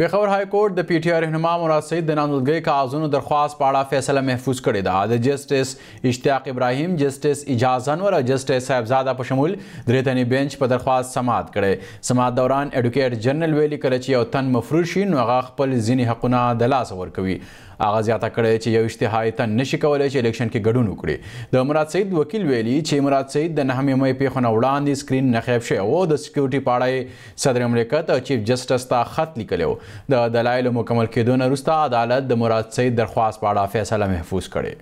پیښور های کورټ د پی ټی آر رهنما مراد سید د نامزدګۍ کاغذونو درخواست په اړه فیصله محفوظ کړې ده د جسټس اشتیاق ابراهیم جسټس اجاز انور او جسټس صاحبزاده په شمول درې تنې بنچ په درخواست سماعت کړي سماعت دوران اډوکیټ جنرال ویلي کړ چې یو تن مفروض شي نو هغه خپل ځینی حقونه د لاس ورکوي هغه زیاته کړې چې یو اشتهایي تن نشي کولای چې الیکشن کې ګډون وکړي د مراد سید وکیل ویلي چې مراد سید د نهمې مې پیښونه وړاندې سکرین نخیب شوی او د سکیورټي پاړای صدر مملکت او چیف جسټس ته خط لیکلی و د دلایل مکمل کېدون وروسته عدالت د مراد سید درخواست په اړه فیصله محفوظ کړي